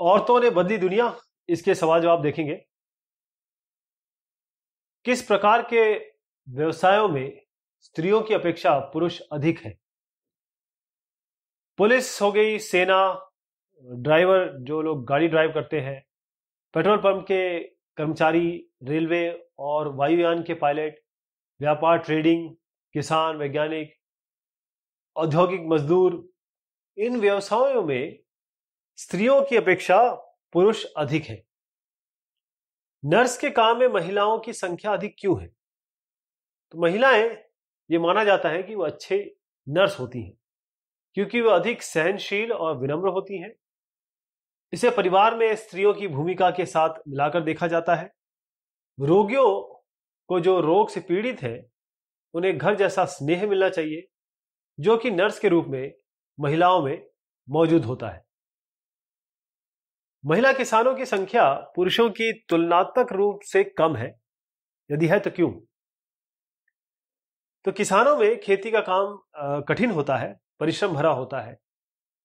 औरतों ने बदली दुनिया इसके सवाल जवाब देखेंगे किस प्रकार के व्यवसायों में स्त्रियों की अपेक्षा पुरुष अधिक है पुलिस हो गई सेना ड्राइवर जो लोग गाड़ी ड्राइव करते हैं पेट्रोल पंप के कर्मचारी रेलवे और वायुयान के पायलट व्यापार ट्रेडिंग किसान वैज्ञानिक औद्योगिक मजदूर इन व्यवसायों में स्त्रियों की अपेक्षा पुरुष अधिक है नर्स के काम में महिलाओं की संख्या अधिक क्यों है तो महिलाएं ये माना जाता है कि वह अच्छे नर्स होती हैं क्योंकि वह अधिक सहनशील और विनम्र होती हैं इसे परिवार में स्त्रियों की भूमिका के साथ मिलाकर देखा जाता है रोगियों को जो रोग से पीड़ित है उन्हें घर जैसा स्नेह मिलना चाहिए जो कि नर्स के रूप में महिलाओं में मौजूद होता है महिला किसानों की संख्या पुरुषों की तुलनात्मक रूप से कम है यदि है तो क्यों तो किसानों में खेती का काम कठिन होता है परिश्रम भरा होता है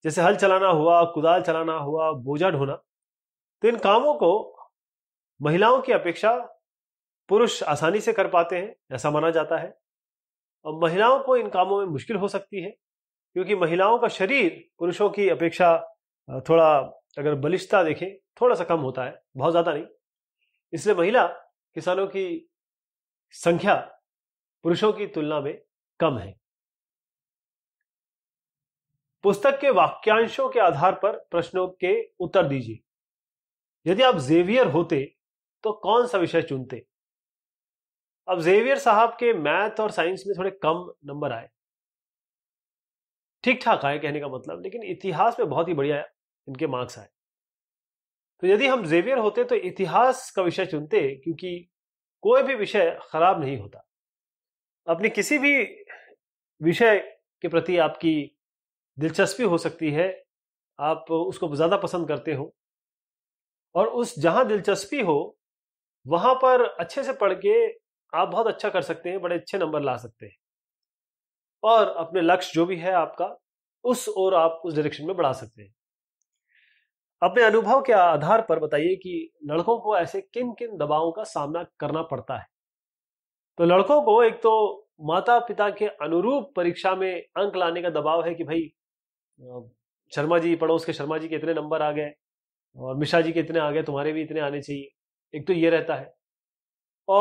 जैसे हल चलाना हुआ कुदाल चलाना हुआ बोझा ढोना तो इन कामों को महिलाओं की अपेक्षा पुरुष आसानी से कर पाते हैं ऐसा माना जाता है और महिलाओं को इन कामों में मुश्किल हो सकती है क्योंकि महिलाओं का शरीर पुरुषों की अपेक्षा थोड़ा अगर बलिष्ठता देखें थोड़ा सा कम होता है बहुत ज़्यादा नहीं इसलिए महिला किसानों की संख्या पुरुषों की तुलना में कम है पुस्तक के वाक्यांशों के आधार पर प्रश्नों के उत्तर दीजिए यदि आप जेवियर होते तो कौन सा विषय चुनते अब जेवियर साहब के मैथ और साइंस में थोड़े कम नंबर आए ठीक ठाक आए कहने का मतलब लेकिन इतिहास में बहुत ही बढ़िया इनके मार्क्स आए तो यदि हम जेवियर होते तो इतिहास का विषय चुनते क्योंकि कोई भी विषय खराब नहीं होता अपनी किसी भी विषय के प्रति आपकी दिलचस्पी हो सकती है आप उसको ज्यादा पसंद करते हो और उस जहां दिलचस्पी हो वहां पर अच्छे से पढ़ के आप बहुत अच्छा कर सकते हैं बड़े अच्छे नंबर ला सकते हैं और अपने लक्ष्य जो भी है आपका उस ओर आप उस डायरेक्शन में बढ़ा सकते हैं अपने अनुभव के आधार पर बताइए कि लड़कों को ऐसे किन किन दबावों का सामना करना पड़ता है तो लड़कों को एक तो माता पिता के अनुरूप परीक्षा में अंक लाने का दबाव है कि भाई शर्मा जी पड़ोस के शर्मा जी के इतने नंबर आ गए और मिश्रा जी के इतने आ गए तुम्हारे भी इतने आने चाहिए एक तो ये रहता है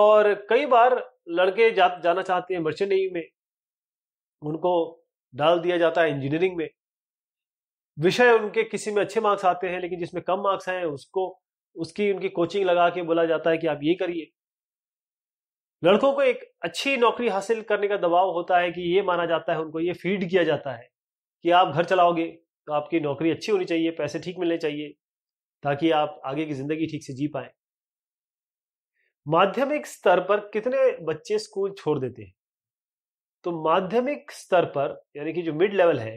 और कई बार लड़के जा, जाना चाहते हैं मर्चेंट नेवी में उनको डाल दिया जाता है इंजीनियरिंग में विषय उनके किसी में अच्छे मार्क्स आते हैं लेकिन जिसमें कम मार्क्स हैं उसको उसकी उनकी कोचिंग लगा के बोला जाता है कि आप ये करिए लड़कों को एक अच्छी नौकरी हासिल करने का दबाव होता है कि ये माना जाता है उनको ये फीड किया जाता है कि आप घर चलाओगे तो आपकी नौकरी अच्छी होनी चाहिए पैसे ठीक मिलने चाहिए ताकि आप आगे की जिंदगी ठीक से जी पाए माध्यमिक स्तर पर कितने बच्चे स्कूल छोड़ देते हैं तो माध्यमिक स्तर पर यानी कि जो मिड लेवल है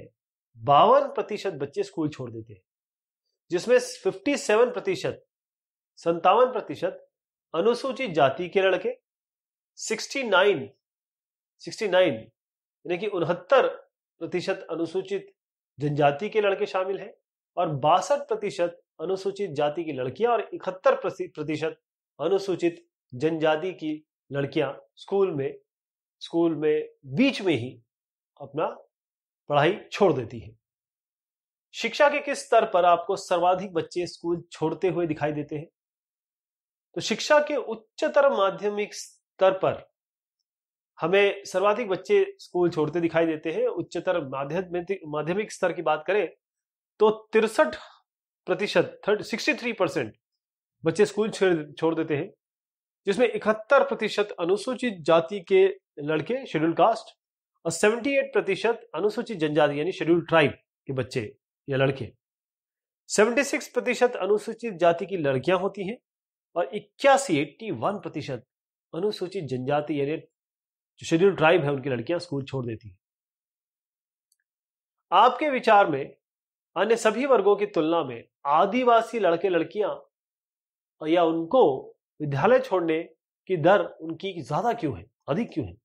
बावन प्रतिशत बच्चे स्कूल छोड़ देते हैं जिसमें फिफ्टी सेवन प्रतिशत संतावन प्रतिशत अनुसूचित जाति के लड़के सिक्सटी नाइन यानी कि उनहत्तर प्रतिशत अनुसूचित जनजाति के लड़के शामिल हैं और बासठ प्रतिशत अनुसूचित जाति की लड़कियां और इकहत्तर प्रतिशत अनुसूचित जनजाति की लड़कियां स्कूल में स्कूल में बीच में ही अपना पढ़ाई छोड़ देती है शिक्षा के किस स्तर पर आपको सर्वाधिक बच्चे स्कूल छोड़ते हुए दिखाई देते हैं तो शिक्षा के उच्चतर माध्यमिक स्तर पर हमें सर्वाधिक बच्चे स्कूल छोड़ते दिखाई देते हैं उच्चतर माध्यमिक माध्यमिक स्तर की बात करें तो तिरसठ प्रतिशत थर्टी सिक्सटी थ्री परसेंट बच्चे स्कूल छोड़ देते हैं जिसमें इकहत्तर प्रतिशत अनुसूचित जाति के लड़के शेड्यूल कास्ट और 78 प्रतिशत अनुसूचित जनजाति यानी शेड्यूल ट्राइब के बच्चे या लड़के 76 प्रतिशत अनुसूचित जाति की लड़कियां होती हैं और इक्यासी एट्टी वन प्रतिशत अनुसूचित जनजाति यानी जो शेड्यूल ट्राइब है उनकी लड़कियां स्कूल छोड़ देती हैं आपके विचार में अन्य सभी वर्गों की तुलना में आदिवासी लड़के लड़कियां या उनको विद्यालय छोड़ने की दर उनकी ज्यादा क्यों है अधिक क्यों है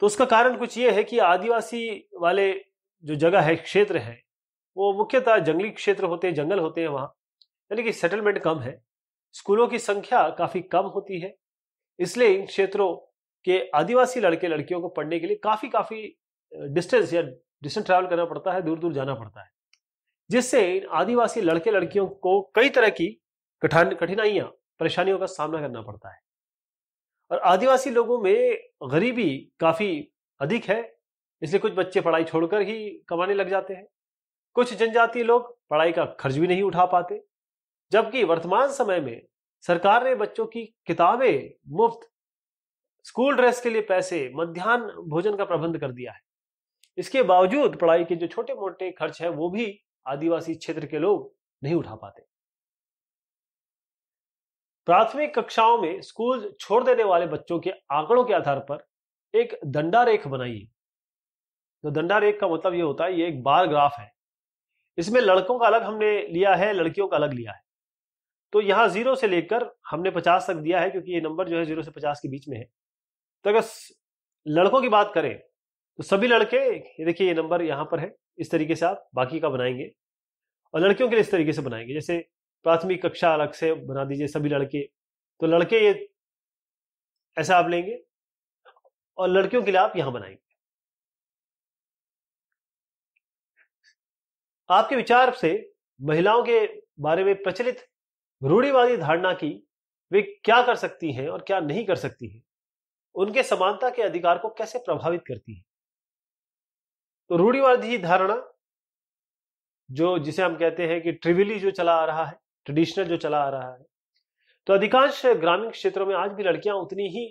तो उसका कारण कुछ ये है कि आदिवासी वाले जो जगह है क्षेत्र है वो मुख्यतः जंगली क्षेत्र होते हैं जंगल होते हैं वहाँ यानी कि सेटलमेंट कम है स्कूलों की संख्या काफ़ी कम होती है इसलिए इन क्षेत्रों के आदिवासी लड़के लड़कियों को पढ़ने के लिए काफ़ी काफ़ी डिस्टेंस या डिस्टेंस ट्रैवल करना पड़ता है दूर दूर जाना पड़ता है जिससे इन आदिवासी लड़के लड़कियों को कई तरह की कठिन कठिनाइयाँ परेशानियों का सामना करना पड़ता है और आदिवासी लोगों में गरीबी काफी अधिक है इसलिए कुछ बच्चे पढ़ाई छोड़कर ही कमाने लग जाते हैं कुछ जनजातीय लोग पढ़ाई का खर्च भी नहीं उठा पाते जबकि वर्तमान समय में सरकार ने बच्चों की किताबें मुफ्त स्कूल ड्रेस के लिए पैसे मध्यान्ह भोजन का प्रबंध कर दिया है इसके बावजूद पढ़ाई के जो छोटे मोटे खर्च है वो भी आदिवासी क्षेत्र के लोग नहीं उठा पाते प्राथमिक कक्षाओं में स्कूल छोड़ देने वाले बच्चों के आंकड़ों के आधार पर एक दंडा रेख बनाइए तो दंडा रेख का मतलब ये होता है ये एक बार ग्राफ है इसमें लड़कों का अलग हमने लिया है लड़कियों का अलग लिया है तो यहाँ जीरो से लेकर हमने पचास तक दिया है क्योंकि ये नंबर जो है जीरो से पचास के बीच में है तो अगर लड़कों की बात करें तो सभी लड़के ये देखिए ये नंबर यहाँ पर है इस तरीके से आप बाकी का बनाएंगे और लड़कियों के लिए इस तरीके से बनाएंगे जैसे प्राथमिक कक्षा अलग से बना दीजिए सभी लड़के तो लड़के ये ऐसा आप लेंगे और लड़कियों के लिए आप यहां बनाएंगे आपके विचार से महिलाओं के बारे में प्रचलित रूढ़िवादी धारणा की वे क्या कर सकती हैं और क्या नहीं कर सकती हैं उनके समानता के अधिकार को कैसे प्रभावित करती है तो रूढ़िवादी धारणा जो जिसे हम कहते हैं कि ट्रिविली जो चला आ रहा है ट्रेडिशनल जो चला आ रहा है तो अधिकांश ग्रामीण क्षेत्रों में आज भी लड़कियां उतनी ही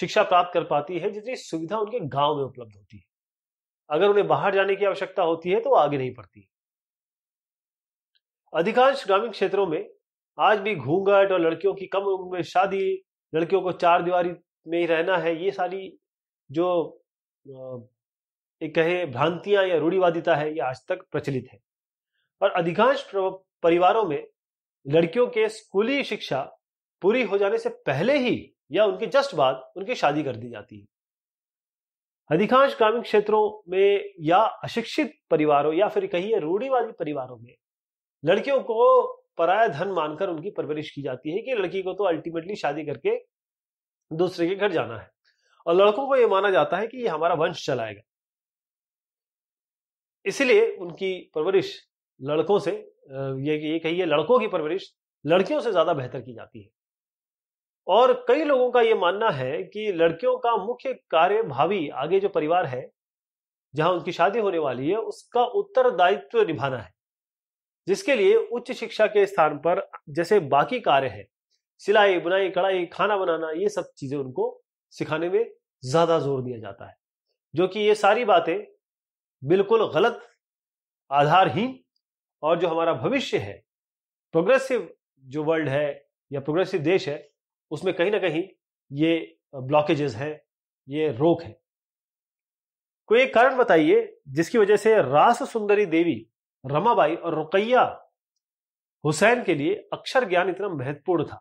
शिक्षा प्राप्त कर पाती है जितनी सुविधा उनके गांव में उपलब्ध होती है अगर उन्हें बाहर जाने की आवश्यकता होती है तो वो आगे नहीं पढ़ती अधिकांश ग्रामीण क्षेत्रों में आज भी घूंघट और लड़कियों की कम उम्र में शादी लड़कियों को चार दीवार में ही रहना है ये सारी जो एक कहे भ्रांतियां या रूढ़िवादिता है ये आज तक प्रचलित है और अधिकांश परिवारों में लड़कियों के स्कूली शिक्षा पूरी हो जाने से पहले ही या उनके जस्ट बाद उनकी शादी कर दी जाती है अधिकांश ग्रामीण क्षेत्रों में या अशिक्षित परिवारों या फिर कहिए रूढ़ीवादी परिवारों में लड़कियों को पराया धन मानकर उनकी परवरिश की जाती है कि लड़की को तो अल्टीमेटली शादी करके दूसरे के घर जाना है और लड़कों को यह माना जाता है कि ये हमारा वंश चलाएगा इसलिए उनकी परवरिश लड़कों से ये ये कहिए लड़कों की परवरिश लड़कियों से ज़्यादा बेहतर की जाती है और कई लोगों का ये मानना है कि लड़कियों का मुख्य कार्य भावी आगे जो परिवार है जहां उनकी शादी होने वाली है उसका उत्तरदायित्व निभाना है जिसके लिए उच्च शिक्षा के स्थान पर जैसे बाकी कार्य है सिलाई बुनाई कढ़ाई खाना बनाना ये सब चीजें उनको सिखाने में ज्यादा जोर दिया जाता है जो कि ये सारी बातें बिल्कुल गलत आधारहीन और जो हमारा भविष्य है प्रोग्रेसिव जो वर्ल्ड है या प्रोग्रेसिव देश है उसमें कहीं ना कहीं ये ब्लॉकेजेस हैं ये रोक है कोई एक कारण बताइए जिसकी वजह से रास सुंदरी देवी रमाबाई और रुकैया हुसैन के लिए अक्षर ज्ञान इतना महत्वपूर्ण था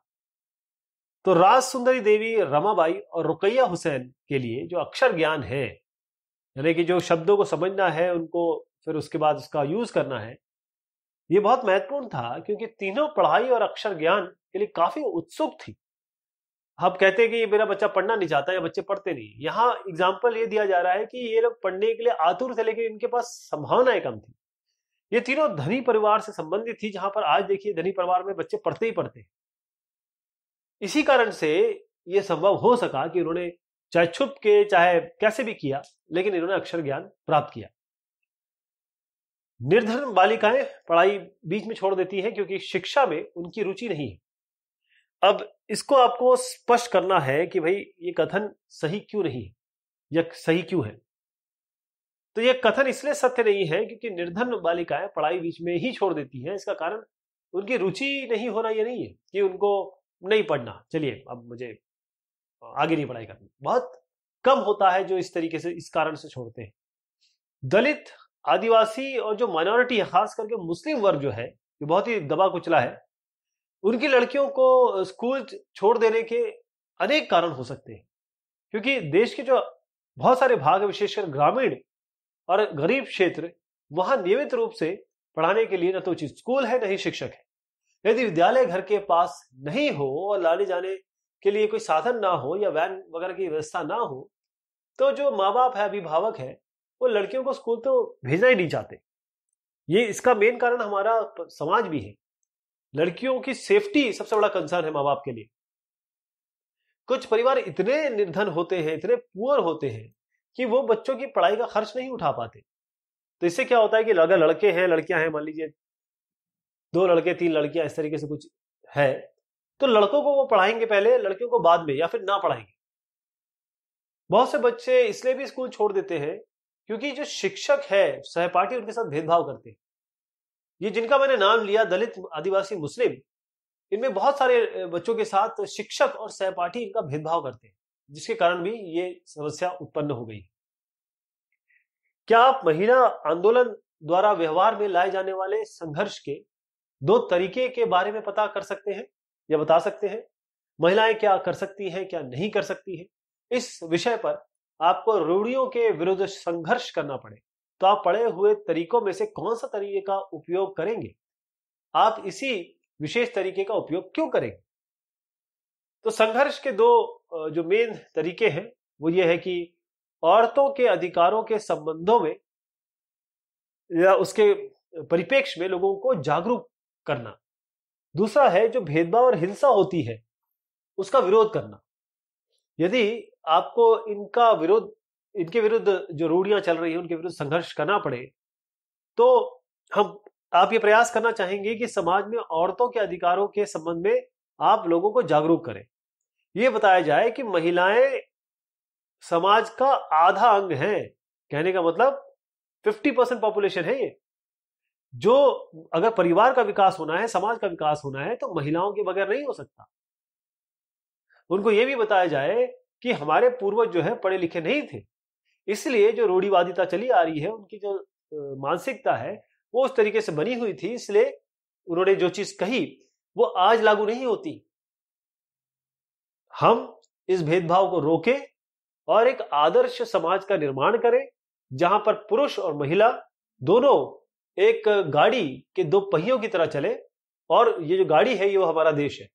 तो रास सुंदरी देवी रमाबाई और रुकैया हुसैन के लिए जो अक्षर ज्ञान है यानी कि जो शब्दों को समझना है उनको फिर उसके बाद उसका यूज करना है ये बहुत महत्वपूर्ण था क्योंकि तीनों पढ़ाई और अक्षर ज्ञान के लिए काफी उत्सुक थी हम कहते हैं कि ये मेरा बच्चा पढ़ना नहीं चाहता या बच्चे पढ़ते नहीं यहाँ एग्जाम्पल ये दिया जा रहा है कि ये लोग पढ़ने के लिए आतुर थे लेकिन इनके पास संभावनाएं कम थी ये तीनों धनी परिवार से संबंधित थी जहां पर आज देखिए धनी परिवार में बच्चे पढ़ते ही पढ़ते इसी कारण से ये संभव हो सका कि उन्होंने चाहे छुप के चाहे कैसे भी किया लेकिन इन्होंने अक्षर ज्ञान प्राप्त किया निर्धन बालिकाएं पढ़ाई बीच में छोड़ देती हैं क्योंकि शिक्षा में उनकी रुचि नहीं है अब इसको आपको स्पष्ट करना है कि भाई ये कथन सही क्यों नहीं है या सही क्यों है तो यह कथन इसलिए सत्य नहीं है क्योंकि निर्धन बालिकाएं पढ़ाई बीच में ही छोड़ देती हैं इसका कारण उनकी रुचि नहीं होना यह नहीं है कि उनको नहीं पढ़ना चलिए अब मुझे आगे नहीं पढ़ाई करनी बहुत कम होता है जो इस तरीके से इस कारण से छोड़ते हैं दलित आदिवासी और जो माइनॉरिटी है खास करके मुस्लिम वर्ग जो है जो बहुत ही दबा कुचला है उनकी लड़कियों को स्कूल छोड़ देने के अनेक कारण हो सकते हैं क्योंकि देश के जो बहुत सारे भाग है विशेषकर ग्रामीण और गरीब क्षेत्र वहां नियमित रूप से पढ़ाने के लिए न तो स्कूल है न ही शिक्षक है यदि विद्यालय घर के पास नहीं हो और लाने जाने के लिए कोई साधन ना हो या वैन वगैरह की व्यवस्था ना हो तो जो माँ बाप है अभिभावक है वो लड़कियों को स्कूल तो भेजना ही नहीं चाहते ये इसका मेन कारण हमारा समाज भी है लड़कियों की सेफ्टी सबसे बड़ा कंसर्न है माँ बाप के लिए कुछ परिवार इतने निर्धन होते हैं इतने पुअर होते हैं कि वो बच्चों की पढ़ाई का खर्च नहीं उठा पाते तो इससे क्या होता है कि अगर लड़के हैं लड़कियां हैं मान लीजिए दो लड़के तीन लड़कियां इस तरीके से कुछ है तो लड़कों को वो पढ़ाएंगे पहले लड़कियों को बाद में या फिर ना पढ़ाएंगे बहुत से बच्चे इसलिए भी स्कूल छोड़ देते हैं क्योंकि जो शिक्षक है सहपाठी उनके साथ भेदभाव करते हैं ये जिनका मैंने नाम लिया दलित आदिवासी मुस्लिम इनमें बहुत सारे बच्चों के साथ शिक्षक और सहपाठी इनका भेदभाव करते हैं जिसके कारण भी ये समस्या उत्पन्न हो गई क्या आप महिला आंदोलन द्वारा व्यवहार में लाए जाने वाले संघर्ष के दो तरीके के बारे में पता कर सकते हैं या बता सकते हैं महिलाएं क्या कर सकती हैं क्या नहीं कर सकती हैं इस विषय पर आपको रूढ़ियों के विरुद्ध संघर्ष करना पड़े तो आप पढ़े हुए तरीकों में से कौन सा तरीके का उपयोग करेंगे आप इसी विशेष तरीके का उपयोग क्यों करेंगे तो संघर्ष के दो जो मेन तरीके हैं वो ये है कि औरतों के अधिकारों के संबंधों में या उसके परिपेक्ष में लोगों को जागरूक करना दूसरा है जो भेदभाव और हिंसा होती है उसका विरोध करना यदि आपको इनका विरोध इनके विरुद्ध जो रूढ़ियां चल रही है उनके विरुद्ध संघर्ष करना पड़े तो हम आप ये प्रयास करना चाहेंगे कि समाज में औरतों के अधिकारों के संबंध में आप लोगों को जागरूक करें ये बताया जाए कि महिलाएं समाज का आधा अंग है कहने का मतलब 50 परसेंट पॉपुलेशन है ये जो अगर परिवार का विकास होना है समाज का विकास होना है तो महिलाओं के बगैर नहीं हो सकता उनको यह भी बताया जाए कि हमारे पूर्वज जो है पढ़े लिखे नहीं थे इसलिए जो रूढ़ीवादिता चली आ रही है उनकी जो मानसिकता है वो उस तरीके से बनी हुई थी इसलिए उन्होंने जो चीज कही वो आज लागू नहीं होती हम इस भेदभाव को रोके और एक आदर्श समाज का निर्माण करें जहां पर पुरुष और महिला दोनों एक गाड़ी के दो पहियों की तरह चले और ये जो गाड़ी है ये वो हमारा देश है